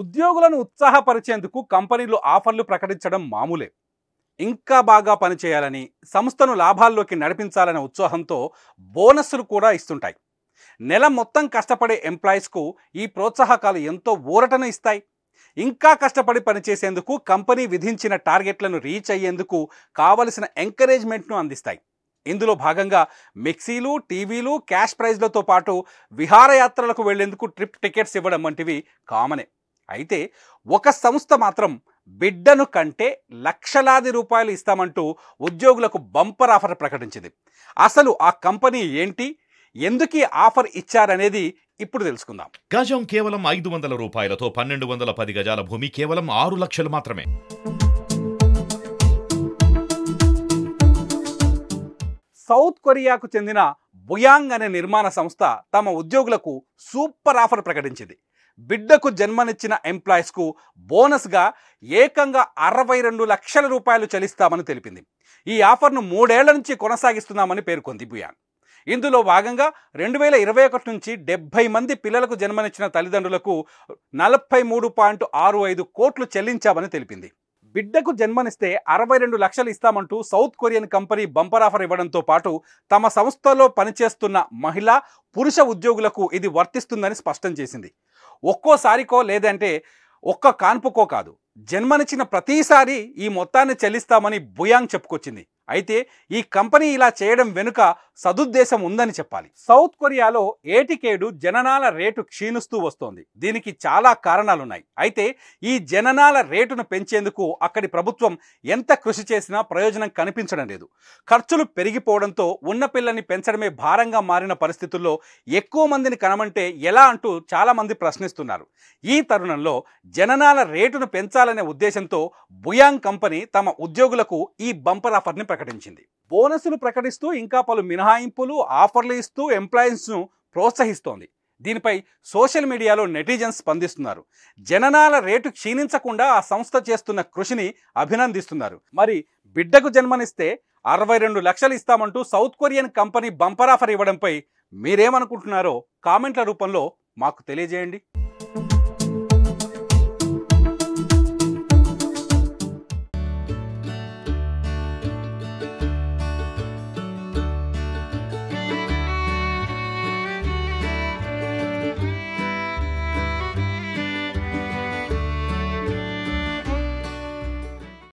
ఉద్యోగులను ఉత్సాహపరిచేందుకు కంపెనీలు ఆఫర్లు ప్రకటించడం మామూలే ఇంకా బాగా పనిచేయాలని సంస్థను లాభాల్లోకి నడిపించాలనే ఉత్సాహంతో బోనస్సులు కూడా ఇస్తుంటాయి నెల మొత్తం కష్టపడే ఎంప్లాయీస్కు ఈ ప్రోత్సాహకాలు ఎంతో ఊరటను ఇస్తాయి ఇంకా కష్టపడి పనిచేసేందుకు కంపెనీ విధించిన టార్గెట్లను రీచ్ అయ్యేందుకు కావలసిన ఎంకరేజ్మెంట్ను అందిస్తాయి ఇందులో భాగంగా మిక్సీలు టీవీలు క్యాష్ ప్రైజ్లతో పాటు విహారయాత్రలకు వెళ్లేందుకు ట్రిప్ టికెట్స్ ఇవ్వడం వంటివి కామనే అయితే ఒక సంస్థ మాత్రం బిడ్డను కంటే లక్షలాది రూపాయలు ఇస్తామంటూ ఉద్యోగులకు బంపర్ ఆఫర్ ప్రకటించింది అసలు ఆ కంపెనీ ఏంటి ఎందుకు ఆఫర్ ఇచ్చారనేది ఇప్పుడు తెలుసుకుందాం గజం కేవలం ఐదు వందల రూపాయలతో పన్నెండు వందల పది గజాల భూమి కేవలం ఆరు లక్షలు మాత్రమే సౌత్ కొరియాకు చెందిన బుయాంగ్ అనే నిర్మాణ సంస్థ తమ ఉద్యోగులకు సూపర్ ఆఫర్ ప్రకటించింది బిడ్డకు జన్మనిచ్చిన ఎంప్లాయీస్కు బోనస్గా ఏకంగా అరవై రెండు లక్షల రూపాయలు చెల్లిస్తామని తెలిపింది ఈ ఆఫర్ను మూడేళ్ల నుంచి కొనసాగిస్తున్నామని పేర్కొంది బుయాంగ్ ఇందులో భాగంగా రెండు వేల ఇరవై ఒకటి నుంచి డెబ్బై మంది పిల్లలకు జన్మనిచ్చిన తల్లిదండ్రులకు నలభై మూడు పాయింట్ ఆరు ఐదు కోట్లు చెల్లించామని తెలిపింది బిడ్డకు జన్మనిస్తే అరవై రెండు లక్షలు ఇస్తామంటూ south Korean company bumper offer ఇవ్వడంతో పాటు తమ సంస్థలో పనిచేస్తున్న మహిళా పురుష ఉద్యోగులకు ఇది వర్తిస్తుందని స్పష్టం చేసింది ఒక్కోసారికో లేదంటే ఒక్క కాన్పుకో కాదు జన్మనిచ్చిన ప్రతిసారి ఈ మొత్తాన్ని చెల్లిస్తామని బుయాంగ్ చెప్పుకొచ్చింది అయితే ఈ కంపెనీ ఇలా చేయడం వెనుక సదుద్దేశం ఉందని చెప్పాలి సౌత్ కొరియాలో ఏటికేడు జననాల రేటు క్షీణిస్తూ వస్తోంది దీనికి చాలా కారణాలున్నాయి అయితే ఈ జననాల రేటును పెంచేందుకు అక్కడి ప్రభుత్వం ఎంత కృషి చేసినా ప్రయోజనం కనిపించడం లేదు ఖర్చులు పెరిగిపోవడంతో ఉన్న పిల్లల్ని పెంచడమే భారంగా మారిన పరిస్థితుల్లో ఎక్కువ మందిని కనమంటే ఎలా అంటూ చాలామంది ప్రశ్నిస్తున్నారు ఈ తరుణంలో జననాల రేటును పెంచాలనే ఉద్దేశంతో బుయాంగ్ కంపెనీ తమ ఉద్యోగులకు ఈ బంపర్ ఆఫర్ని ప్రకటించింది బోనస్లు ప్రకటిస్తూ ఇంకా పలు మినహాయింపులు ఆఫర్లు ఇస్తూ ఎంప్లాయీస్ను ప్రోత్సహిస్తోంది దీనిపై సోషల్ మీడియాలో నెటిజన్స్ స్పందిస్తున్నారు జననాల రేటు క్షీణించకుండా ఆ సంస్థ చేస్తున్న కృషిని అభినందిస్తున్నారు మరి బిడ్డకు జన్మనిస్తే అరవై రెండు లక్షలు ఇస్తామంటూ south Korean company bumper offer ఇవ్వడంపై మీరేమనుకుంటున్నారో కామెంట్ల రూపంలో మాకు తెలియజేయండి